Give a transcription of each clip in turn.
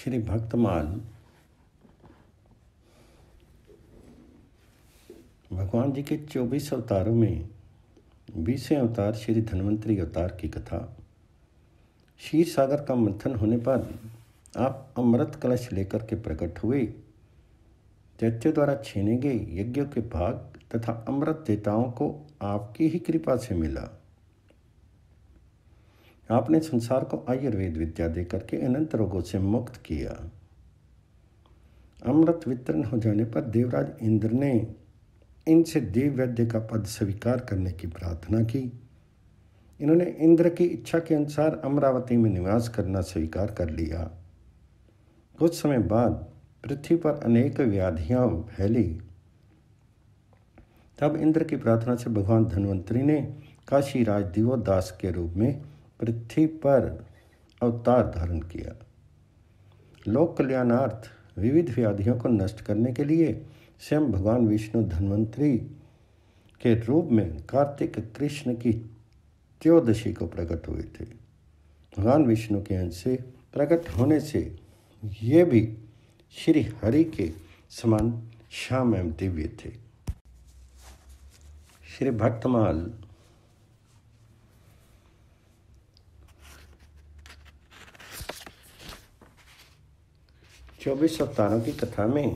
श्री भक्तमान भगवान जी के चौबीस अवतारों में बीसवें अवतार श्री धन्वंतरी अवतार की कथा क्षीर सागर का मंथन होने पर आप अमृत कलश लेकर के प्रकट हुए चैत्य द्वारा छीने गए यज्ञों के भाग तथा अमृत देवताओं को आपकी ही कृपा से मिला आपने संसार को आयुर्वेद विद्या दे करके अनंत रोगों से मुक्त किया अमृत वितरण हो जाने पर देवराज इंद्र ने इनसे देव वैद्य का पद स्वीकार करने की प्रार्थना की इन्होंने इंद्र की इच्छा के अनुसार अमरावती में निवास करना स्वीकार कर लिया कुछ समय बाद पृथ्वी पर अनेक व्याधियां फैली तब इंद्र की प्रार्थना से भगवान धन्वंतरी ने काशी राज दिवोदास के रूप में पृथ्वी पर अवतार धारण किया लोक कल्याणार्थ विविध व्याधियों को नष्ट करने के लिए स्वयं भगवान विष्णु धन्वंतरी के रूप में कार्तिक कृष्ण की त्योदशी को प्रकट हुए थे भगवान विष्णु के अंश से प्रकट होने से ये भी श्री हरि के समान श्याम एवं दिव्य थे श्री भक्तमाल चौबीस अवतारों की कथा में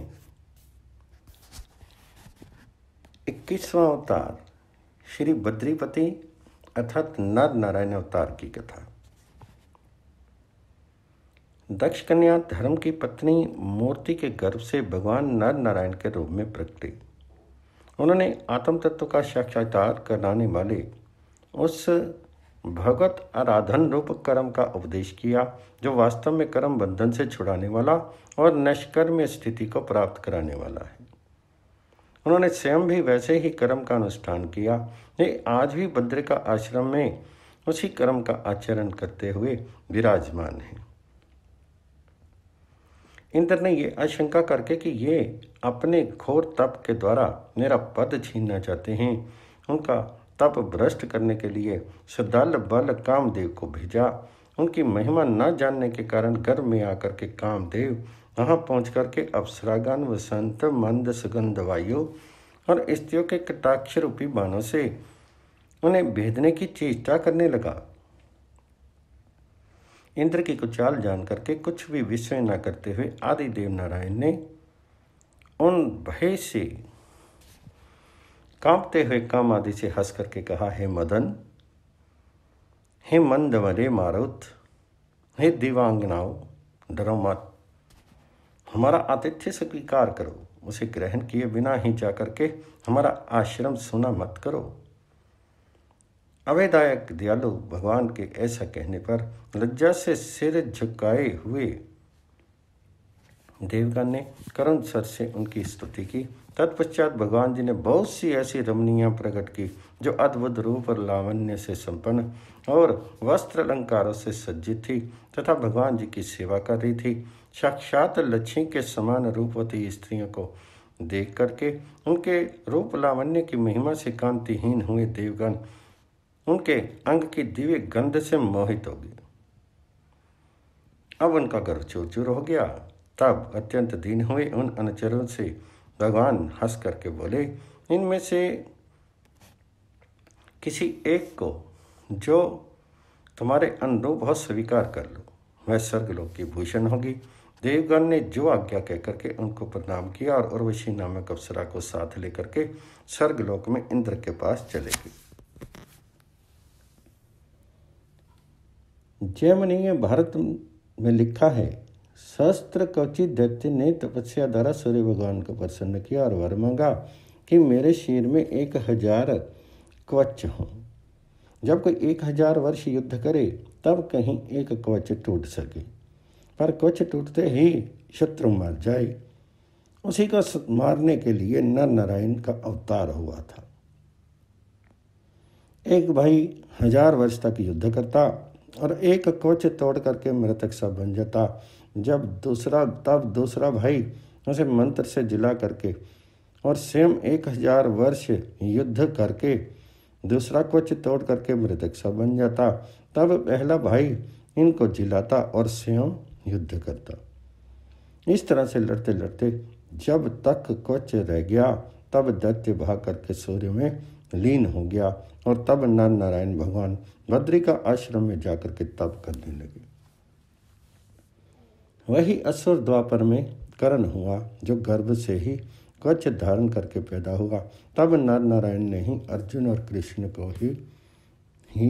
इक्कीसवा अवतार श्री बद्रीपति अर्थात नर नारायण अवतार की कथा दक्ष कन्या धर्म की पत्नी मूर्ति के गर्भ से भगवान नर नारायण के रूप में प्रकटी उन्होंने आत्म तत्व का साक्षात्कार कराने वाले उस भगवत आराधन रूप कर्म का उपदेश किया जो वास्तव में कर्म बंधन से छुड़ाने वाला और नष्कर्म स्थिति को प्राप्त कराने वाला है उन्होंने स्वयं भी वैसे ही कर्म का अनुष्ठान किया ये आज भी बद्र का आश्रम में उसी कर्म का आचरण करते हुए विराजमान है इंद्र ने ये आशंका करके कि ये अपने घोर तप के द्वारा मेरा पद छीनना चाहते हैं उनका तप भ्रष्ट करने के लिए श्रद्धालु बल कामदेव को भेजा उनकी महिमा न जानने के कारण गर्भ में आकर के कामदेव वहाँ पहुँच करके अप्सरागन वसंत मंद सुगंध वायु और स्त्रियों के कटाक्ष रूपी बाणों से उन्हें भेदने की चेष्टा करने लगा इंद्र की कुचाल जान करके कुछ भी विस्मय न करते हुए आदि देव नारायण ने उन भय से कांपते हुए काम आदि से हंस करके कहा हे मदन हे मंद मरे मारुत हे दिवांगनाओ डरो मत हमारा आतिथ्य स्वीकार करो उसे ग्रहण किए बिना ही जा करके हमारा आश्रम सुना मत करो अवैदायक दयालु भगवान के ऐसा कहने पर लज्जा से सिर झुकाए हुए देवगन ने करण सर से उनकी स्तुति की तत्पश्चात भगवान जी ने बहुत सी ऐसी रमणियाँ प्रकट की जो अद्भुत रूप और लावण्य से संपन्न और वस्त्र अलंकारों से सज्जित थी तथा भगवान जी की सेवा कर रही थी साक्षात लक्ष्मी के समान रूपवती स्त्रियों को देख करके उनके रूप लावण्य की महिमा से कांतिहीन हुए देवगण उनके अंग की दिव्य गंध से मोहित हो गए अब उनका गर्व चूर चूर हो गया तब अत्यंत दीन हुए उन अनुचरों से भगवान हंस करके बोले इनमें से किसी एक को जो तुम्हारे अनुरूप बहुत स्वीकार कर लो वह स्वर्गलोक की भूषण होगी देवगण ने जो आज्ञा कहकर के उनको प्रणाम किया और उर्वशी नामक अप्सरा को साथ लेकर के स्वर्गलोक में इंद्र के पास चले गए जयमनी भारत में लिखा है शस्त्र कवचि दैत्य ने तपस्या द्वारा सूर्य भगवान को प्रसन्न किया और वर मांगा कि मेरे शरीर में एक हजार क्वच हों जब कोई एक हजार वर्ष युद्ध करे तब कहीं एक क्वच टूट सके पर क्वच टूटते ही शत्रु मर जाए उसी को मारने के लिए नर नारायण का अवतार हुआ था एक भाई हजार वर्ष तक युद्ध करता और एक क्वच तोड़ करके मृतक सा बन जाता जब दूसरा तब दूसरा भाई उसे मंत्र से जिला करके और स्वयं एक हजार वर्ष युद्ध करके दूसरा को तोड़ करके मृतक सा बन जाता तब पहला भाई इनको जिलाता और स्वयं युद्ध करता इस तरह से लड़ते लड़ते जब तक कवच रह गया तब दैत्य भाग करके सूर्य में लीन हो गया और तब नारायण भगवान बद्री का आश्रम में जाकर के तप करने लगे वही असुर द्वापर में करण हुआ जो गर्भ से ही कवच धारण करके पैदा हुआ तब नर नारायण ने ही अर्जुन और कृष्ण को ही ही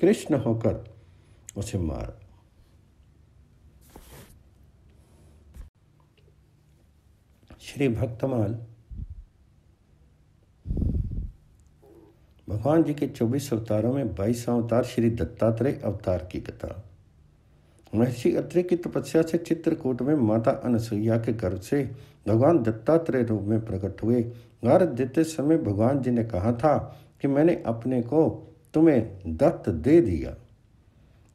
कृष्ण होकर उसे मार श्री भक्तमाल भगवान जी के चौबीस अवतारों में बाईस अवतार श्री दत्तात्रेय अवतार की कथा महर्षि अत्रि की तपस्या से चित्रकूट में माता अनसुईया के घर से भगवान दत्तात्रेय रूप में प्रकट हुए गार देते समय भगवान जी ने कहा था कि मैंने अपने को तुम्हें दत्त दे दिया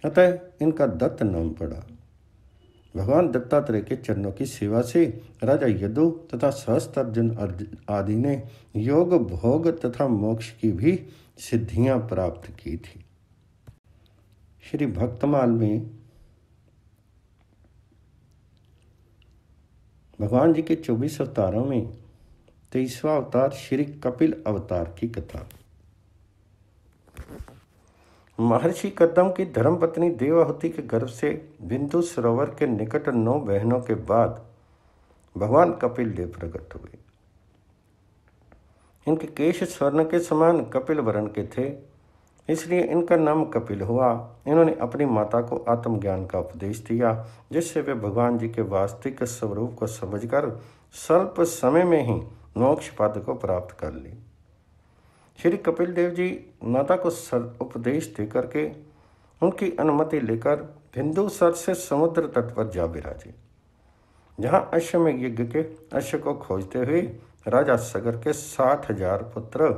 अतः इनका दत्त नाम पड़ा भगवान दत्तात्रेय के चरणों की सेवा से राजा यदु तथा अर्जुन आदि ने योग भोग तथा मोक्ष की भी सिद्धियां प्राप्त की थी श्री भक्तमाल में भगवान जी के चौबीस अवतारों में तेईसवा अवतार श्री कपिल अवतार की कथा महर्षि कदम की धर्मपत्नी देवाहुति के गर्भ से बिंदु सरोवर के निकट नौ बहनों के बाद भगवान कपिल देव प्रकट हुए इनके केश स्वर्ण के समान कपिल वर्ण के थे इसलिए इनका नाम कपिल हुआ इन्होंने अपनी माता को आत्मज्ञान का उपदेश दिया जिससे वे भगवान जी के वास्तविक स्वरूप को समझकर स्वल्प समय में ही मोक्ष पद को प्राप्त कर ली श्री कपिल देव जी माता को उपदेश दे करके उनकी अनुमति लेकर हिंदू सर से समुद्र तट पर जा जहाँ अश्व में यज्ञ के अश्व को खोजते हुए राजा सगर के साठ हजार पुत्र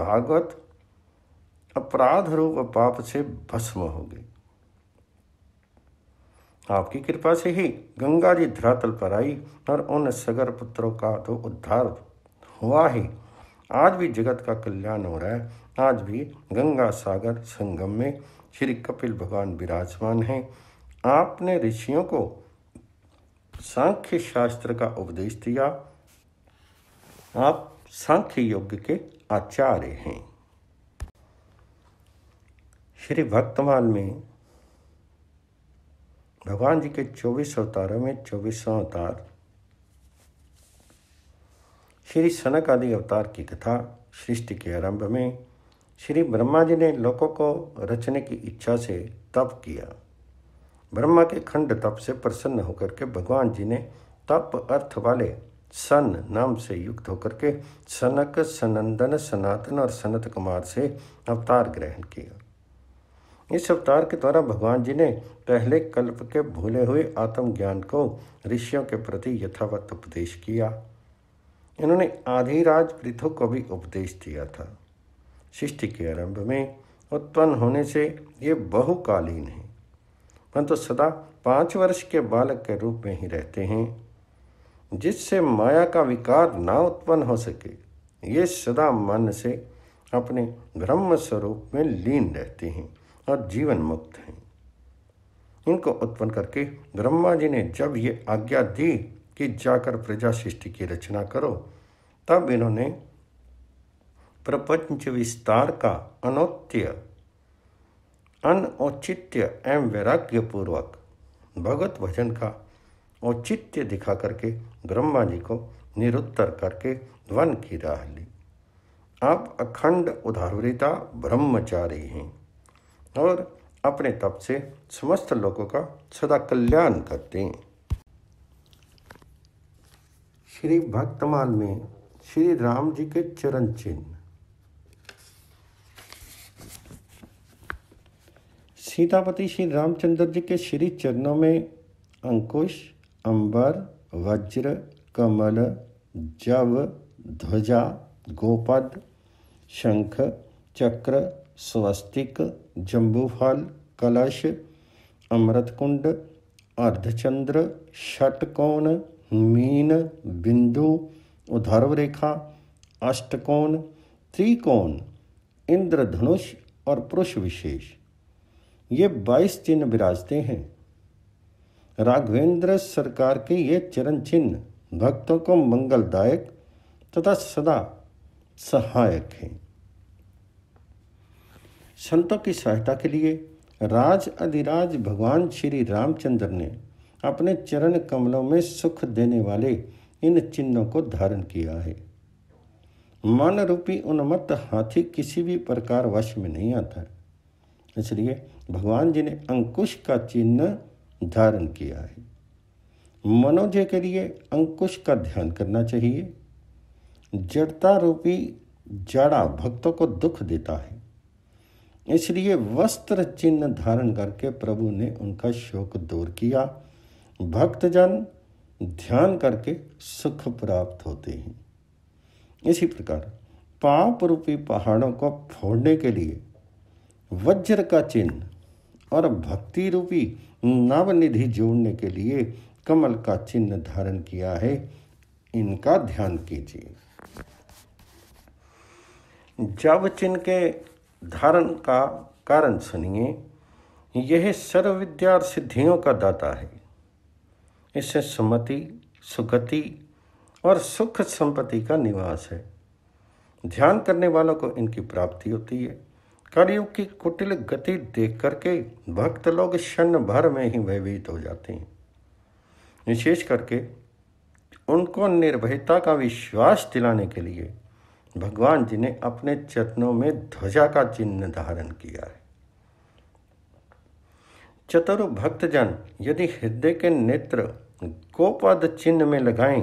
भागवत अपराध रूप पाप से भस्म होगी आपकी कृपा से ही गंगा जी धरातल पर आई और उन सगर पुत्रों का तो उद्धार हुआ ही आज भी जगत का कल्याण हो रहा है आज भी गंगा सागर संगम में श्री कपिल भगवान विराजमान हैं आपने ऋषियों को सांख्य शास्त्र का उपदेश दिया आप सांख्य योग के आचार्य हैं श्री भक्तमान में भगवान जी के चौबीस अवतारों में चौबीसों अवतार श्री सनक आदि अवतार की कथा सृष्टि के आरंभ में श्री ब्रह्मा जी ने लोगों को रचने की इच्छा से तप किया ब्रह्मा के खंड तप से प्रसन्न होकर के भगवान जी ने तप अर्थ वाले सन नाम से युक्त होकर के सनक सनंदन सनातन और सनत कुमार से अवतार ग्रहण किया इस अवतार के द्वारा भगवान जी ने पहले कल्प के भूले हुए आत्मज्ञान को ऋषियों के प्रति यथावत उपदेश किया इन्होंने आधिराज पृथु को भी उपदेश दिया था सृष्टि के आरंभ में उत्पन्न होने से ये बहुकालीन है परंतु सदा पाँच वर्ष के बालक के रूप में ही रहते हैं जिससे माया का विकार ना उत्पन्न हो सके ये सदा मन से अपने ब्रह्म स्वरूप में लीन रहते हैं और जीवन मुक्त हैं इनको उत्पन्न करके ब्रह्मा जी ने जब ये आज्ञा दी कि जाकर प्रजा सृष्टि की रचना करो तब इन्होंने प्रपंच विस्तार का अनौत्य अनौचित्य एवं वैराग्यपूर्वक भगवत भजन का औचित्य दिखा करके ब्रह्मा जी को निरुत्तर करके वन की राह ली आप अखंड उदारवृता ब्रह्मचारी हैं और अपने तप से समस्त लोगों का सदा कल्याण करते हैं श्री भक्तमाल में श्री राम जी के चरण चिन्ह सीतापति श्री रामचंद्र जी के श्री चरणों में अंकुश अंबर वज्र कमल जव ध्वजा गोपद शंख चक्र स्वस्तिक जम्बूफल कलश अमृतकुंड अर्धचंद्र षटकोण मीन बिंदु उधर्व रेखा अष्टकोण त्रिकोण इंद्रधनुष और पुरुष विशेष ये बाईस चिन्ह विराजते हैं राघवेंद्र सरकार के ये चरण चिन्ह भक्तों को मंगलदायक तथा सदा सहायक हैं संतों की सहायता के लिए राज अधिराज भगवान श्री रामचंद्र ने अपने चरण कमलों में सुख देने वाले इन चिन्हों को धारण किया है मन रूपी उन्मत्त हाथी किसी भी प्रकार वश में नहीं आता इसलिए भगवान जी ने अंकुश का चिन्ह धारण किया है मनोजय के लिए अंकुश का ध्यान करना चाहिए जड़ता रूपी जड़ा भक्तों को दुख देता है इसलिए वस्त्र चिन्ह धारण करके प्रभु ने उनका शोक दूर किया भक्तजन ध्यान करके सुख प्राप्त होते हैं इसी प्रकार पाप रूपी पहाड़ों को फोड़ने के लिए वज्र का चिन्ह और भक्ति रूपी नवनिधि जोड़ने के लिए कमल का चिन्ह धारण किया है इनका ध्यान कीजिए जब चिन्ह के धारण का कारण सुनिए यह सर्व विद्या सिद्धियों का दाता है इससे सुमति सुगति और सुख संपत्ति का निवास है ध्यान करने वालों को इनकी प्राप्ति होती है कलयुग की कुटिल गति देख करके भक्त लोग क्षण भर में ही भयभीत हो जाते हैं विशेष करके उनको निर्भयता का विश्वास दिलाने के लिए भगवान जी ने अपने चरणों में ध्वजा का चिन्ह धारण किया है चतुर भक्तजन यदि हृदय के नेत्र गोपद चिन्ह में लगाएं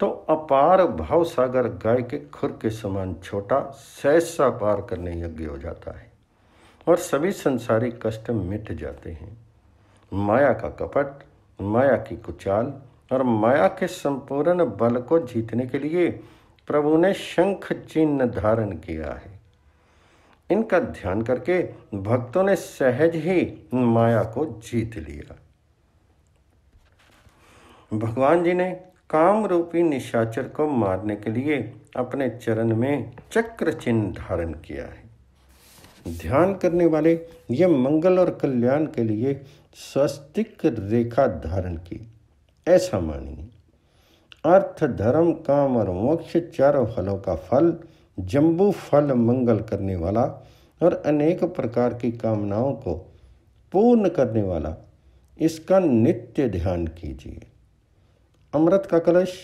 तो अपार भाव सागर गाय के खुर के समान छोटा सहसा पार करने यज्ञ हो जाता है और सभी संसारी कष्ट मिट जाते हैं माया का कपट माया की कुचाल और माया के संपूर्ण बल को जीतने के लिए प्रभु ने शंख चिन्ह धारण किया है इनका ध्यान करके भक्तों ने सहज ही माया को जीत लिया भगवान जी ने काम रूपी निशाचर को मारने के लिए अपने चरण में चक्र चिन्ह धारण किया है ध्यान करने वाले ये मंगल और कल्याण के लिए स्वस्तिक रेखा धारण की ऐसा मानिए अर्थ धर्म काम और मोक्ष चारों फलों का फल जम्बू फल मंगल करने वाला और अनेक प्रकार की कामनाओं को पूर्ण करने वाला इसका नित्य ध्यान कीजिए अमृत का कलश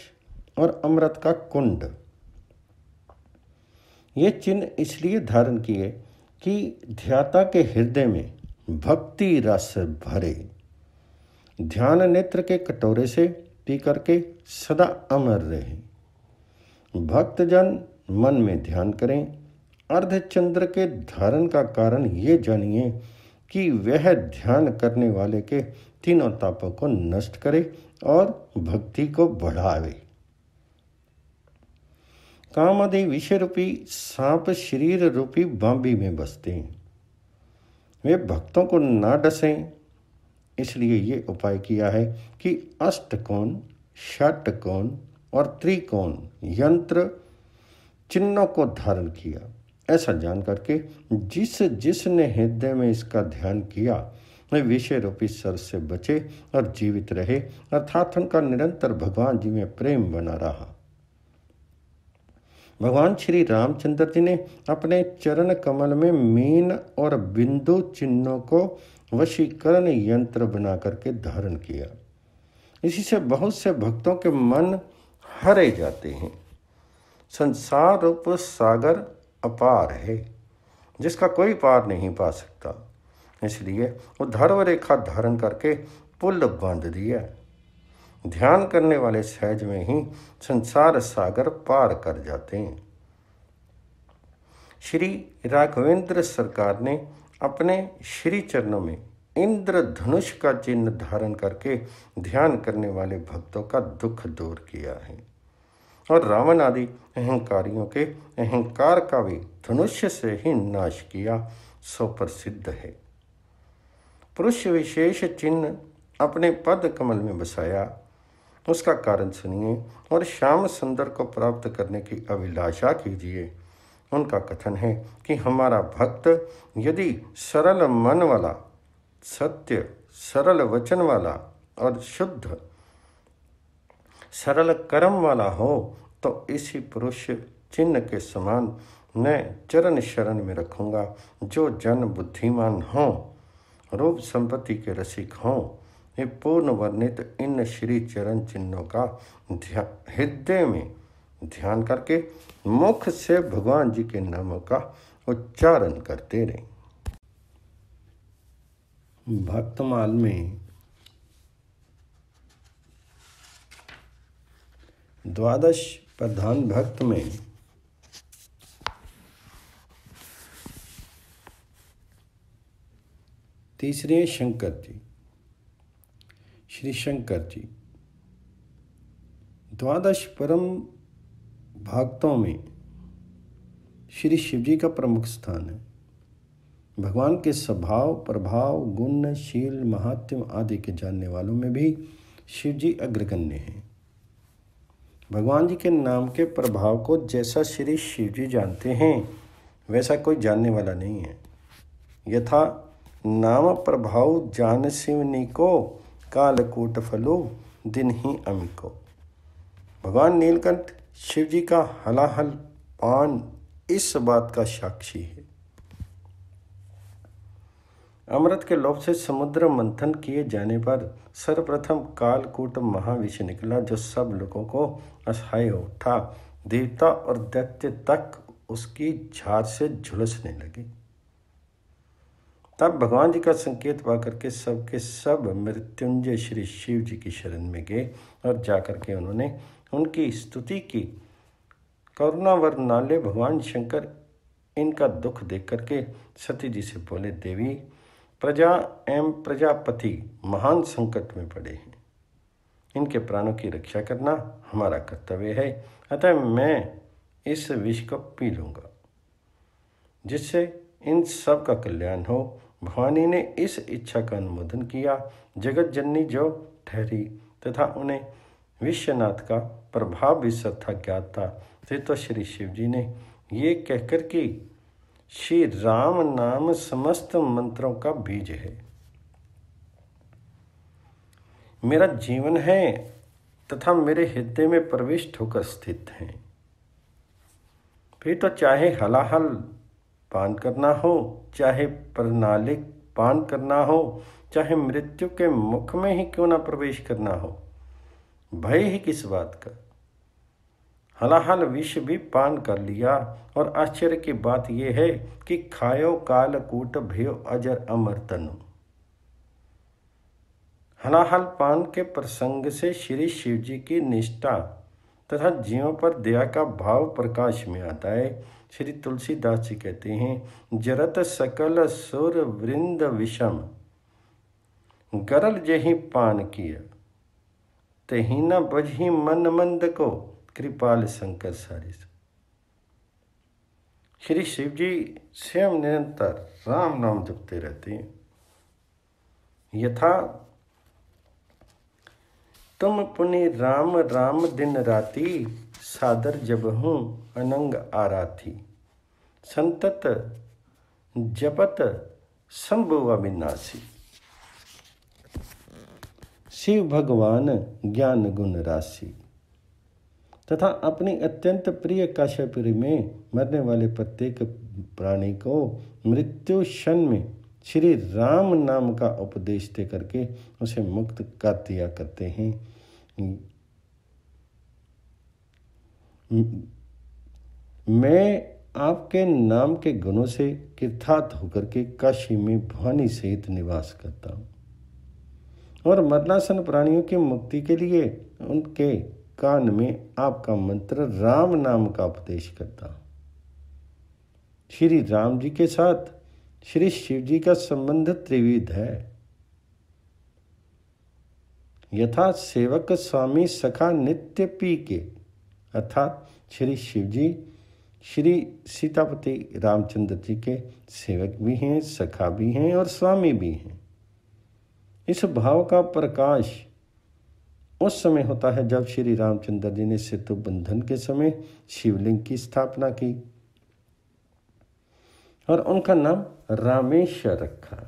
और अमृत का कुंड ये चिन्ह इसलिए धारण किए कि ध्याता के हृदय में भक्ति रस भरे ध्यान नेत्र के कटोरे से पी करके सदा अमर रहे भक्तजन मन में ध्यान करें अर्धचंद्र के धारण का कारण ये जानिए कि वह ध्यान करने वाले के तीनों तापों को नष्ट करे और भक्ति को बढ़ावे काम आदि विषय रूपी सांप शरीर रूपी बांबी में बसते हैं वे भक्तों को ना डसें इसलिए ये उपाय किया है कि अष्टकोण षटकोण और त्रिकोण यंत्र चिन्हों को धारण किया ऐसा जान करके जिस जिसने हृदय में इसका ध्यान किया वे विषय रूपी सर से बचे और जीवित रहे अर्थात उनका निरंतर भगवान जी में प्रेम बना रहा भगवान श्री रामचंद्र जी ने अपने चरण कमल में मीन और बिंदु चिन्हों को वशीकरण यंत्र बना करके धारण किया इसी से बहुत से भक्तों के मन हरे जाते हैं संसार रूप सागर अपार है जिसका कोई पार नहीं पा सकता इसलिए वो धर्म रेखा धारण करके पुल बांध दिया ध्यान करने वाले सहज में ही संसार सागर पार कर जाते हैं श्री राघवेंद्र सरकार ने अपने श्री चरणों में इंद्रधनुष का चिन्ह धारण करके ध्यान करने वाले भक्तों का दुख दूर किया है और रावण आदि अहंकारियों के अहंकार का भी धनुष से ही नाश किया सुप्रसिद्ध है पुरुष विशेष चिन्ह अपने पद कमल में बसाया उसका कारण सुनिए और श्याम सुंदर को प्राप्त करने की अभिलाषा कीजिए उनका कथन है कि हमारा भक्त यदि सरल मन वाला सत्य सरल वचन वाला और शुद्ध सरल कर्म वाला हो तो इसी पुरुष चिन्ह के समान मैं चरण शरण में रखूंगा जो जन बुद्धिमान हो रूप संपत्ति के रसिक हों ये पूर्ण वर्णित इन श्री चरण चिन्हों का हृदय में ध्यान करके मुख से भगवान जी के नामों का उच्चारण करते रहें भक्तमाल में द्वादश प्रधान भक्त में तीसरे शंकर जी श्री शंकर जी द्वादश परम भक्तों में श्री शिव जी का प्रमुख स्थान है भगवान के स्वभाव प्रभाव गुण शील महात्म आदि के जानने वालों में भी शिव जी अग्रगण्य हैं भगवान जी के नाम के प्रभाव को जैसा श्री शिव जी जानते हैं वैसा कोई जानने वाला नहीं है यथा नाम प्रभाव जान शिवनी को कालकूट फलो दिन ही अमिको भगवान नीलकंठ शिव जी का हलाहल पान इस बात का साक्षी है अमृत के लोभ से समुद्र मंथन किए जाने पर सर्वप्रथम कालकूट महाविष निकला जो सब लोगों को असहाय उठा देवता और दैत्य तक उसकी झार से झुलसने लगे तब भगवान जी का संकेत पाकर के सब सब मृत्युंजय श्री शिव जी की शरण में गए और जाकर के उन्होंने उनकी स्तुति की नाले भगवान शंकर इनका दुख देख करके सती जी से बोले देवी प्रजा एवं प्रजापति महान संकट में पड़े हैं इनके प्राणों की रक्षा करना हमारा कर्तव्य है अतः मैं इस विष को पी लूंगा जिससे इन सब का कल्याण हो भवानी ने इस इच्छा का अनुमोदन किया जगत जननी जो ठहरी तथा उन्हें विश्वनाथ का प्रभाव भी सत्था ज्ञात था फिर तो श्री शिव जी ने ये कहकर कि श्री राम नाम समस्त मंत्रों का बीज है मेरा जीवन है तथा मेरे हृदय में प्रविष्ट होकर स्थित हैं फिर तो चाहे हलाहल पान करना हो चाहे प्रणालिक पान करना हो चाहे मृत्यु के मुख में ही क्यों ना प्रवेश करना हो भय ही किस बात का हलाहल विष भी पान कर लिया और आश्चर्य की बात यह है कि खायो कालकूट भयो अजर अमर तनु हलाहल पान के प्रसंग से श्री शिव जी की निष्ठा तथा जीवों पर दया का भाव प्रकाश में आता है श्री तुलसीदास जी कहते हैं जरत सकल सुर वृंद विषम गरल जही पान किया तही न बजही मन मंद को कृपाल शंकर सारी श्री शिव जी स्वयं निरंतर राम नाम जपते रहते हैं यथा तुम पुनि राम राम दिन राति सादर जब हूँ अनंग आराती संतत जपत शंभु अविनाशी शिव भगवान ज्ञान गुण राशि तथा अपनी अत्यंत प्रिय काश्यपुरी में मरने वाले प्रत्येक प्राणी को मृत्यु क्षण में श्री राम नाम का उपदेश दे करके उसे मुक्त कर दिया करते हैं मैं आपके नाम के गुणों से कृथार्थ होकर के काशी में भवानी सहित निवास करता हूँ और मरणासन प्राणियों की मुक्ति के लिए उनके कान में आपका मंत्र राम नाम का उपदेश करता श्री राम जी के साथ श्री शिव जी का संबंध त्रिविध है यथा सेवक स्वामी सखा नित्य पी के अर्थात श्री शिव जी श्री सीतापति रामचंद्र जी के सेवक भी हैं सखा भी हैं और स्वामी भी हैं इस भाव का प्रकाश उस समय होता है जब श्री रामचंद्र जी ने सेतु बंधन के समय शिवलिंग की स्थापना की और उनका नाम रामेश्वर रखा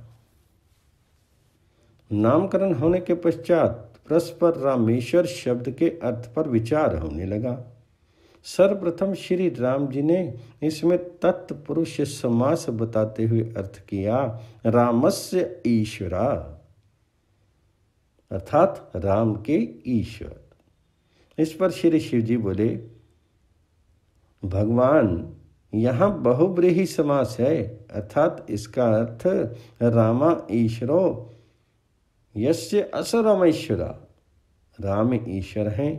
नामकरण होने के पश्चात परस्पर रामेश्वर शब्द के अर्थ पर विचार होने लगा सर्वप्रथम श्री राम जी ने इसमें तत्पुरुष समास बताते हुए अर्थ किया रामस्य ईश्वरा अर्थात राम के ईश्वर इस पर श्री शिवजी बोले भगवान यहाँ बहुब्रीही समास है अर्थात इसका अर्थ रामा ईश्वरो यस्य असरमेश्वरा राम ईश्वर हैं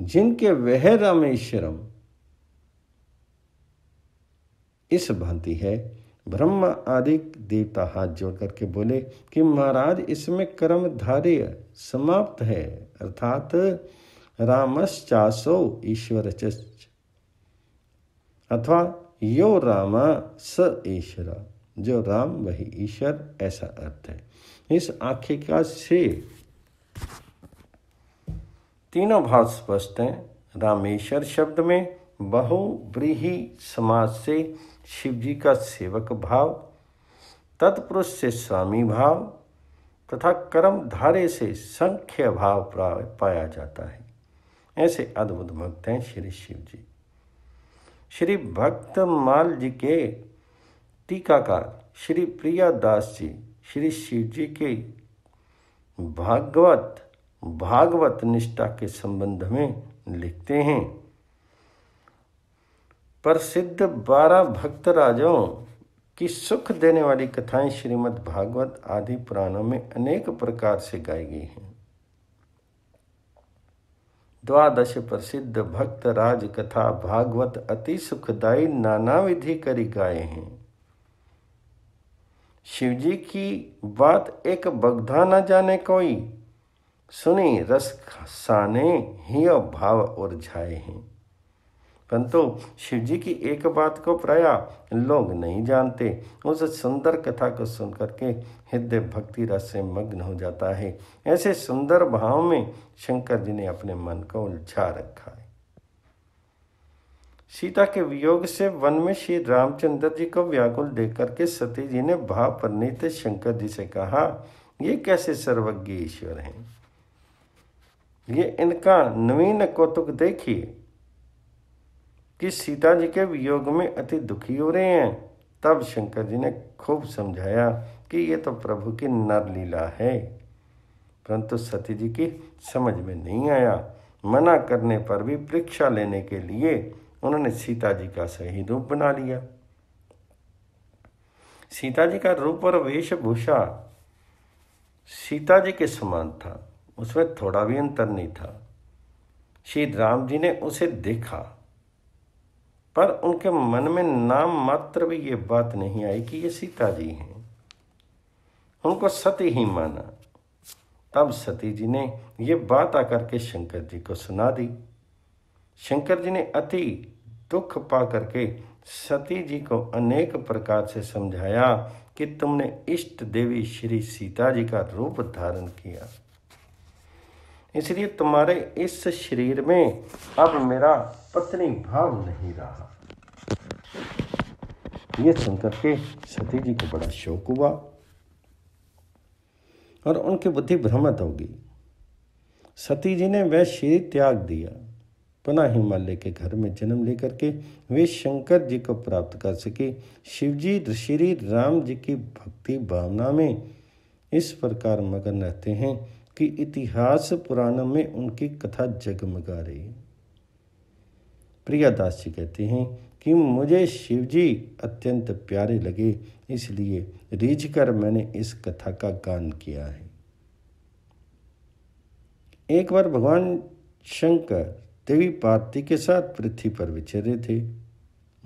जिनके वह रामेश्वरम इस भांति है ब्रह्म आदि देवता हाथ जोड़ करके बोले कि महाराज इसमें कर्म धार्य समाप्त है अर्थात रामश्चासो ईश्वर अथवा यो रामा स ईश्वर जो राम वही ईश्वर ऐसा अर्थ है इस का से तीनों भाव स्पष्ट हैं रामेश्वर शब्द में बहुब्रीही समाज से शिव जी का सेवक भाव तत्पुरुष से स्वामी भाव तथा कर्म धारे से संख्य भाव पाया जाता है ऐसे अद्भुत भक्त हैं श्री शिव जी श्री भक्त माल जी के टीकाकार श्री प्रिया दास जी श्री शिव जी के भागवत भागवत निष्ठा के संबंध में लिखते हैं प्रसिद्ध बारह भक्त राजाओं की सुख देने वाली कथाएं श्रीमद् भागवत आदि पुराणों में अनेक प्रकार से गाई गई हैं द्वादश प्रसिद्ध भक्त राज कथा भागवत अति सुखदायी नाना विधि करी गाए हैं शिवजी की बात एक बगधा न जाने कोई सुनी रस साने ही भाव झाए हैं परंतु शिवजी की एक बात को प्राय लोग नहीं जानते उस सुंदर कथा को सुनकर के हृदय भक्ति रस से मग्न हो जाता है ऐसे सुंदर भाव में शंकर जी ने अपने मन को उलझा रखा है सीता के वियोग से वन में श्री रामचंद्र जी को व्याकुल देख करके सती जी ने भाव परनीत शंकर जी से कहा ये कैसे सर्वज्ञ ईश्वर हैं ये इनका नवीन कौतुक देखिए कि सीता जी के वियोग में अति दुखी हो रहे हैं तब शंकर जी ने खूब समझाया कि ये तो प्रभु की नर लीला है परंतु सती जी की समझ में नहीं आया मना करने पर भी परीक्षा लेने के लिए उन्होंने सीता जी का सही रूप बना लिया सीता जी का रूप और वेशभूषा सीता जी के समान था उसमें थोड़ा भी अंतर नहीं था श्री राम जी ने उसे देखा पर उनके मन में नाम मात्र भी ये बात नहीं आई कि ये सीता जी हैं उनको सती ही माना तब सती जी ने ये बात आकर के शंकर जी को सुना दी शंकर जी ने अति दुख पा करके सती जी को अनेक प्रकार से समझाया कि तुमने इष्ट देवी श्री सीता जी का रूप धारण किया इसलिए तुम्हारे इस शरीर में अब मेरा पत्नी भाव नहीं रहा ये सुनकर के सती जी को बड़ा शोक हुआ और उनकी बुद्धि भ्रमित होगी सती जी ने वह शरीर त्याग दिया पुनः हिमालय के घर में जन्म लेकर के वे शंकर जी को प्राप्त कर सके शिवजी श्री राम जी की भक्ति भावना में इस प्रकार मगन रहते हैं कि इतिहास पुराणों में उनकी कथा जगमगा रही प्रियादास जी कहते हैं कि मुझे शिवजी अत्यंत प्यारे लगे इसलिए रीझ कर मैंने इस कथा का गान किया है एक बार भगवान शंकर देवी पार्वती के साथ पृथ्वी पर विचरे थे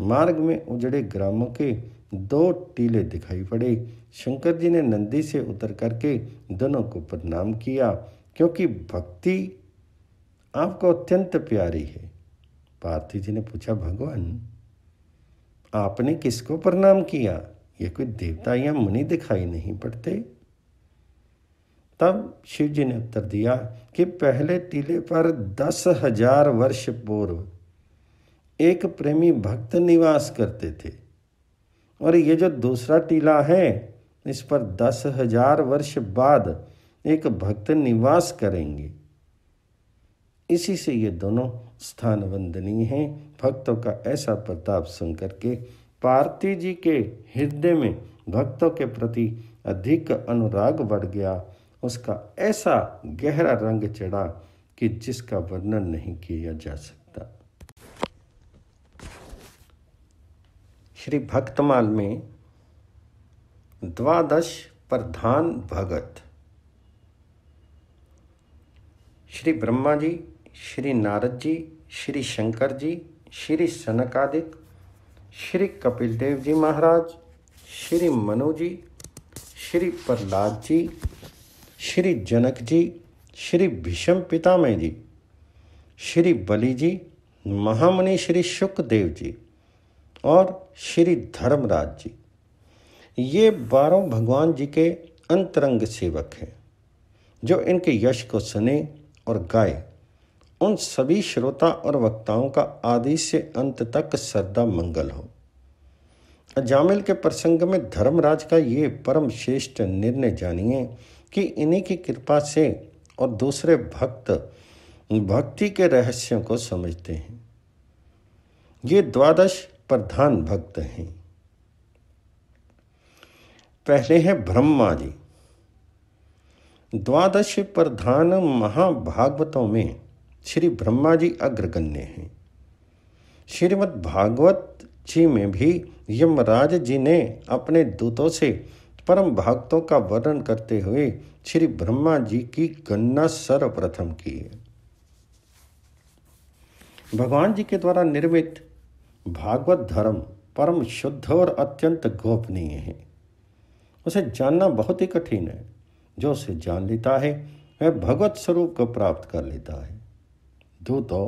मार्ग में उजड़े ग्रामों के दो टीले दिखाई पड़े शंकर जी ने नंदी से उतर करके दोनों को प्रणाम किया क्योंकि भक्ति आपको अत्यंत प्यारी है पार्थी जी ने पूछा भगवान आपने किसको प्रणाम किया ये कोई देवता या मुनि दिखाई नहीं पड़ते तब शिव जी ने उत्तर दिया कि पहले टीले पर दस हजार वर्ष पूर्व एक प्रेमी भक्त निवास करते थे और ये जो दूसरा टीला है इस पर दस हजार वर्ष बाद एक भक्त निवास करेंगे इसी से ये दोनों स्थान वंदनीय हैं भक्तों का ऐसा प्रताप सुनकर के पार्वती जी के हृदय में भक्तों के प्रति अधिक अनुराग बढ़ गया उसका ऐसा गहरा रंग चढ़ा कि जिसका वर्णन नहीं किया जा सके श्री भक्तमाल में द्वादश प्रधान भगत श्री ब्रह्मा जी श्री नारद जी श्री शंकर जी श्री सनकादिक श्री कपिलदेव जी महाराज श्री मनु जी श्री प्रहलाद जी श्री जनक जी श्री भीषम पितामह जी श्री बलि जी महामुनि श्री शुकदेव जी और श्री धर्मराज जी ये बारों भगवान जी के अंतरंग सेवक हैं जो इनके यश को सुने और गाए उन सभी श्रोता और वक्ताओं का आदि से अंत तक श्रद्धा मंगल हो अजामिल के प्रसंग में धर्मराज का ये परम श्रेष्ठ निर्णय जानिए कि इन्हीं की कृपा से और दूसरे भक्त भक्ति के रहस्यों को समझते हैं ये द्वादश प्रधान भक्त हैं पहले हैं ब्रह्मा जी द्वादश प्रधान महाभागवतों में श्री ब्रह्मा जी अग्रगण्य हैं श्रीमद् भागवत जी में भी यमराज जी ने अपने दूतों से परम भक्तों का वर्णन करते हुए श्री ब्रह्मा जी की गणना सर्वप्रथम की है भगवान जी के द्वारा निर्मित भागवत धर्म परम शुद्ध और अत्यंत गोपनीय है उसे जानना बहुत ही कठिन है जो उसे जान लेता है वह भगवत स्वरूप को प्राप्त कर लेता है दो तो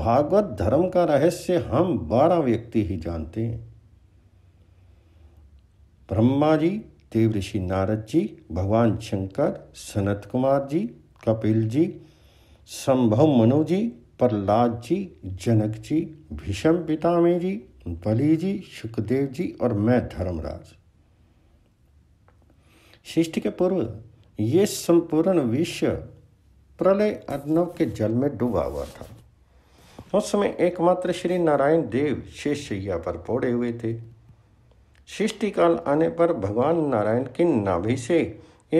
भागवत धर्म का रहस्य हम बारह व्यक्ति ही जानते हैं ब्रह्मा जी देव ऋषि नारद जी भगवान शंकर सनत कुमार जी कपिल जी संभव मनु जी प्रहलाद जी जनक जी भीषम पितामे जी बली जी सुखदेव जी और मैं धर्मराज सृष्टि के पूर्व ये संपूर्ण विश्व प्रलय अर्नव के जल में डूबा हुआ था उस समय एकमात्र श्री नारायण देव शेष पर पड़े हुए थे सृष्टि काल आने पर भगवान नारायण की नाभि से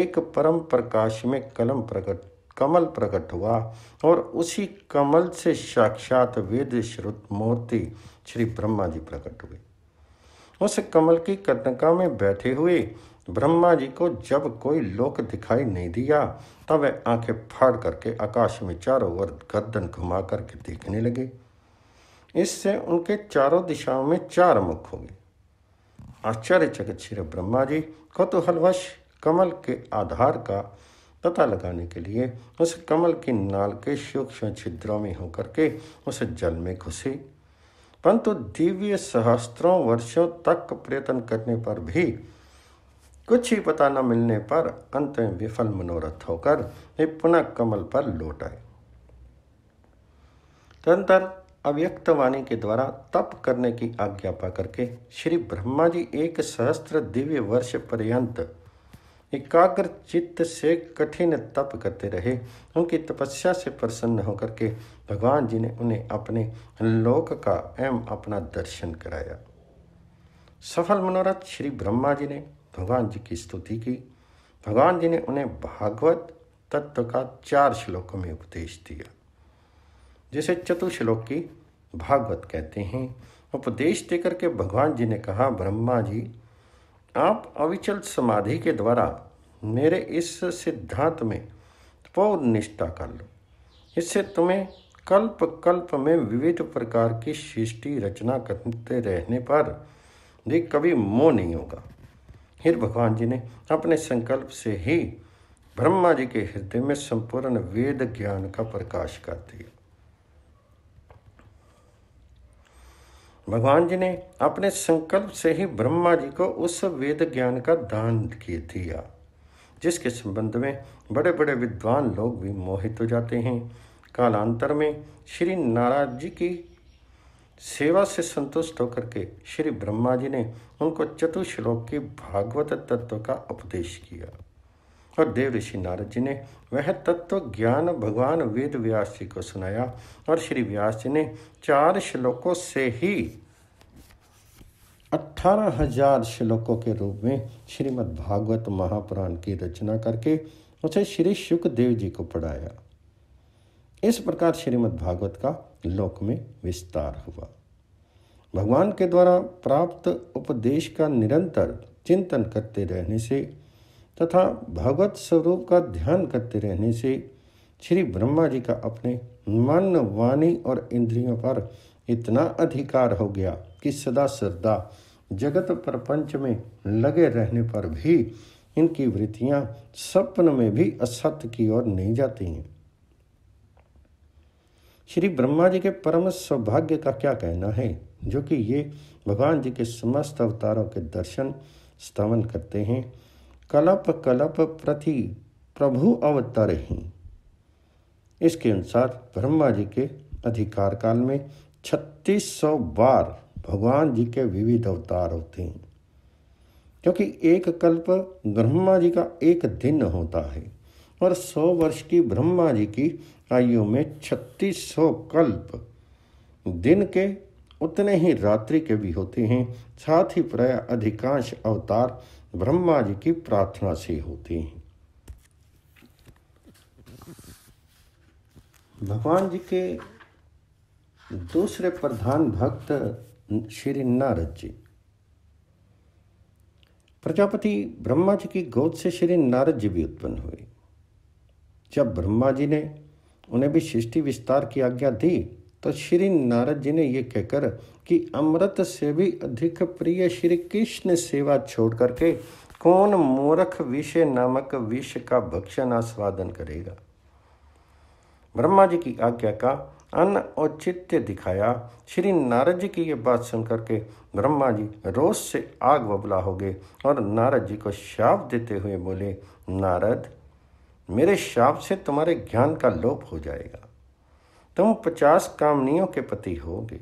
एक परम प्रकाश में कलम प्रकट कमल प्रकट हुआ और उसी कमल से साक्षात वेद श्रुत मूर्ति श्री ब्रह्मा जी प्रकट हुए उस कमल की कटका में बैठे हुए ब्रह्मा जी को जब कोई लोक दिखाई नहीं दिया तब वे आंखें फाड़ करके आकाश में चारों ओर गर्दन घुमा करके देखने लगे इससे उनके चारों दिशाओं में चार मुख हो गए आश्चर्यचकित श्री ब्रह्मा जी कौतूहलवश कमल के आधार का पता लगाने के लिए उस कमल की नाल के सूक्ष्म छिद्रों में होकर के उस जल में घुसी परंतु दिव्य सहस्त्रों वर्षों तक प्रयत्न करने पर भी कुछ ही पता न मिलने पर अंत में विफल मनोरथ होकर वे पुनः कमल पर लौट आए तदंतर अव्यक्त वाणी के द्वारा तप करने की आज्ञा पा करके श्री ब्रह्मा जी एक सहस्त्र दिव्य वर्ष पर्यंत एकाग्र चित्त से कठिन तप करते रहे उनकी तपस्या से प्रसन्न होकर के भगवान जी ने उन्हें अपने लोक का एवं अपना दर्शन कराया सफल मनोरथ श्री ब्रह्मा जी ने भगवान जी की स्तुति की भगवान जी ने उन्हें भागवत तत्व का चार श्लोकों में उपदेश दिया जिसे चतुश्लोक की भागवत कहते हैं उपदेश देकर के भगवान जी ने कहा ब्रह्मा जी आप अविचल समाधि के द्वारा मेरे इस सिद्धांत में पौध निष्ठा कर लो इससे तुम्हें कल्प कल्प में विविध प्रकार की सृष्टि रचना करते रहने पर भी कभी मोह नहीं होगा फिर भगवान जी ने अपने संकल्प से ही ब्रह्मा जी के हृदय में संपूर्ण वेद ज्ञान का प्रकाश कर दिया भगवान जी ने अपने संकल्प से ही ब्रह्मा जी को उस वेद ज्ञान का दान किया दिया जिसके संबंध में बड़े बड़े विद्वान लोग भी मोहित हो जाते हैं कालांतर में श्री नाराज जी की सेवा से संतुष्ट होकर के श्री ब्रह्मा जी ने उनको चतुश्लोक की भागवत तत्व का उपदेश किया और देव ऋषि नारद जी ने वह तत्व ज्ञान भगवान वेद व्यास जी को सुनाया और श्री व्यास जी ने चार श्लोकों से ही अठारह हजार श्लोकों के रूप में श्रीमद् भागवत महापुराण की रचना करके उसे श्री सुखदेव जी को पढ़ाया इस प्रकार श्रीमद् भागवत का लोक में विस्तार हुआ भगवान के द्वारा प्राप्त उपदेश का निरंतर चिंतन करते रहने से तथा भगवत स्वरूप का ध्यान करते रहने से श्री ब्रह्मा जी का अपने मन वाणी और इंद्रियों पर इतना अधिकार हो गया कि सदा श्रद्धा जगत प्रपंच में लगे रहने पर भी इनकी वृत्तियां सपन में भी असत्य की ओर नहीं जाती हैं श्री ब्रह्मा जी के परम सौभाग्य का क्या कहना है जो कि ये भगवान जी के समस्त अवतारों के दर्शन स्तवन करते हैं कलप कलप प्रति प्रभु अवतर ही इसके अनुसार ब्रह्मा जी के अधिकार काल में छत्तीस सौ बार भगवान जी के विविध अवतार होते हैं क्योंकि एक कल्प ब्रह्मा जी का एक दिन होता है और सौ वर्ष की ब्रह्मा जी की आयु में छत्तीस सौ कल्प दिन के उतने ही रात्रि के भी होते हैं साथ ही प्राय अधिकांश अवतार ब्रह्मा जी की प्रार्थना से होते हैं भगवान जी के दूसरे प्रधान भक्त श्री नारद जी प्रजापति ब्रह्मा जी की गोद से श्री नारद जी भी उत्पन्न हुए जब ब्रह्मा जी ने उन्हें भी सृष्टि विस्तार की आज्ञा दी तो श्री नारद जी ने यह कहकर कि अमृत से भी अधिक प्रिय श्री कृष्ण सेवा छोड़ करके कौन मूर्ख विषय नामक विष का भक्षण आस्वादन करेगा ब्रह्मा जी की आज्ञा का अन्न औचित्य दिखाया श्री नारद जी की ये बात सुन करके ब्रह्मा जी रोष से आग बबला हो गए और नारद जी को शाप देते हुए बोले नारद मेरे शाप से तुम्हारे ज्ञान का लोप हो जाएगा तुम पचास कामनियों के पति होगे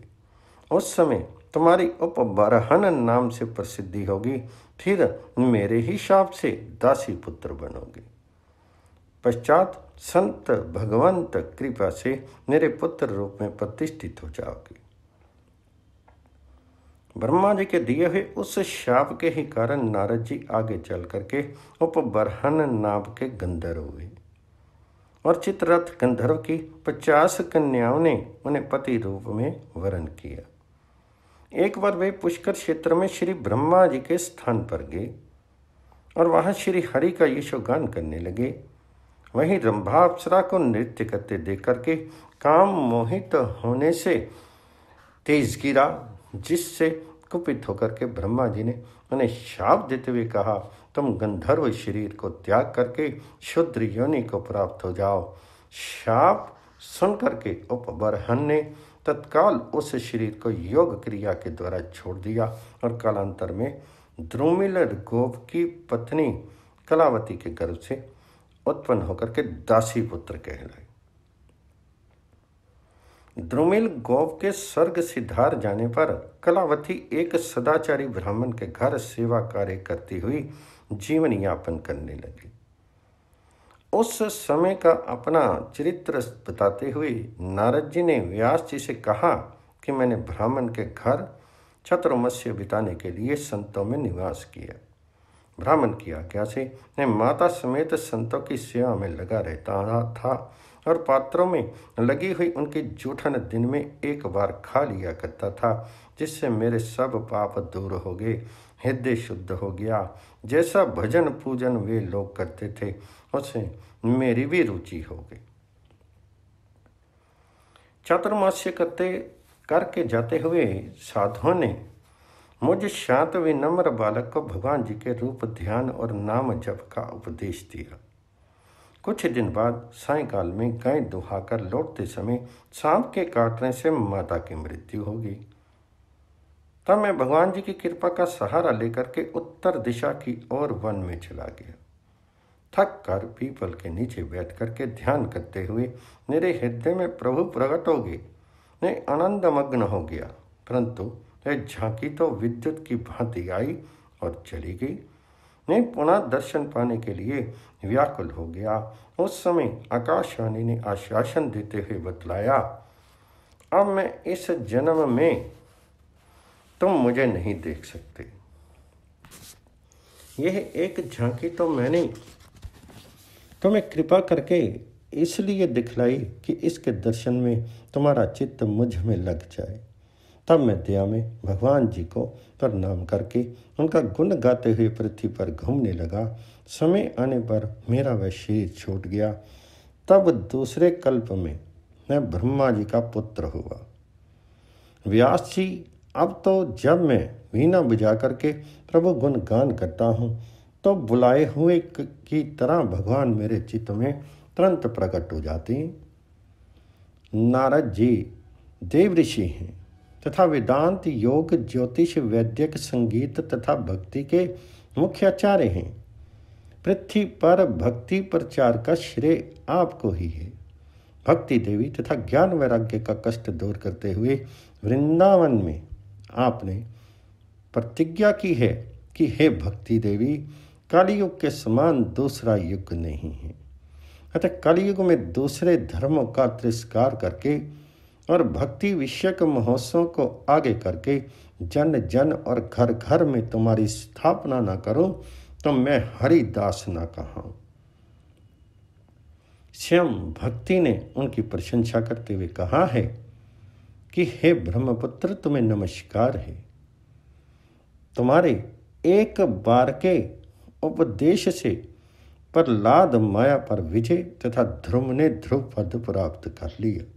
उस समय तुम्हारी उपबरहन नाम से प्रसिद्धि होगी फिर मेरे ही शाप से दासी पुत्र बनोगे पश्चात संत भगवंत कृपा से मेरे पुत्र रूप में प्रतिष्ठित हो जाओगे ब्रह्मा जी के दिए हुए उस शाप के ही कारण नारद जी आगे चल करके उपबरहन नाभ के गंधर्व हुए और चित्ररथ गंधर्व की पचास कन्याओं ने उन्हें पति रूप में वरण किया एक बार वे पुष्कर क्षेत्र में श्री ब्रह्मा जी के स्थान पर गए और वहां श्री हरि का यशोगान करने लगे वहीं रंभाप्सरा को नृत्य करते देख करके काम मोहित होने से तेज गिरा जिससे कुपित होकर के ब्रह्मा जी ने उन्हें शाप देते हुए कहा तुम गंधर्व शरीर को त्याग करके शुद्र योनि को प्राप्त हो जाओ शाप सुन करके उपबरहन ने तत्काल उस शरीर को योग क्रिया के द्वारा छोड़ दिया और कालांतर में द्रुमिल गोप की पत्नी कलावती के गर्भ से उत्पन्न होकर के दासी पुत्र कहलाए द्रुमिल गौव के स्वर्ग सिद्धार जाने पर कलावती एक सदाचारी ब्राह्मण के घर सेवा कार्य करती हुई जीवन यापन करने लगी उस समय का अपना चरित्र बताते हुए नारद जी ने व्यास जी से कहा कि मैंने ब्राह्मण के घर छत्र बिताने के लिए संतों में निवास किया भ्रमण किया से मैं माता समेत संतों की सेवा में लगा रहता था और पात्रों में लगी हुई उनकी जूठन दिन में एक बार खा लिया करता था जिससे मेरे सब पाप दूर हो गए हृदय शुद्ध हो गया जैसा भजन पूजन वे लोग करते थे उससे मेरी भी रुचि हो गई चातुर्मास्य करते करके जाते हुए साधुओं ने मुझ शांत विनम्र बालक को भगवान जी के रूप ध्यान और नाम जप का उपदेश दिया कुछ दिन बाद सायकाल में गाय दुहाकर लौटते समय सांप के काटने से माता की मृत्यु हो गई तब मैं भगवान जी की कृपा का सहारा लेकर के उत्तर दिशा की ओर वन में चला गया थक कर पीपल के नीचे बैठ करके ध्यान करते हुए मेरे हृदय में प्रभु प्रकट हो गए मैं आनंदमग्न हो गया परंतु वह झांकी तो विद्युत की भांति आई और चली गई ने पुनः दर्शन पाने के लिए व्याकुल हो गया उस समय आकाशवाणी ने आश्वासन देते हुए बतलाया अब मैं इस जन्म में तुम मुझे नहीं देख सकते यह एक झांकी तो मैंने तुम्हें कृपा करके इसलिए दिखलाई कि इसके दर्शन में तुम्हारा चित्त मुझ में लग जाए तब मैं दया में भगवान जी को प्रणाम करके उनका गुण गाते हुए पृथ्वी पर घूमने लगा समय आने पर मेरा वह शरीर छूट गया तब दूसरे कल्प में मैं ब्रह्मा जी का पुत्र हुआ व्यास जी अब तो जब मैं वीणा बजा करके प्रभु गुण गान करता हूँ तो बुलाए हुए की तरह भगवान मेरे चित्त में तुरंत प्रकट हो जाते हैं नारद जी देव ऋषि हैं तथा वेदांत योग ज्योतिष वैद्यक संगीत तथा भक्ति के मुख्य आचार्य हैं पृथ्वी पर भक्ति प्रचार का श्रेय आपको ही है भक्ति देवी तथा ज्ञान वैराग्य का कष्ट दूर करते हुए वृंदावन में आपने प्रतिज्ञा की है कि हे भक्ति देवी कलयुग के समान दूसरा युग नहीं है अतः कलयुग में दूसरे धर्मों का तिरस्कार करके और भक्ति विषयक महोत्सव को आगे करके जन जन और घर घर में तुम्हारी स्थापना न करो तो मैं हरिदास न कहा स्वयं भक्ति ने उनकी प्रशंसा करते हुए कहा है कि हे ब्रह्मपुत्र तुम्हें नमस्कार है तुम्हारे एक बार के उपदेश से प्रहलाद माया पर विजय तथा ध्रुव ने ध्रुव पद प्राप्त कर लिया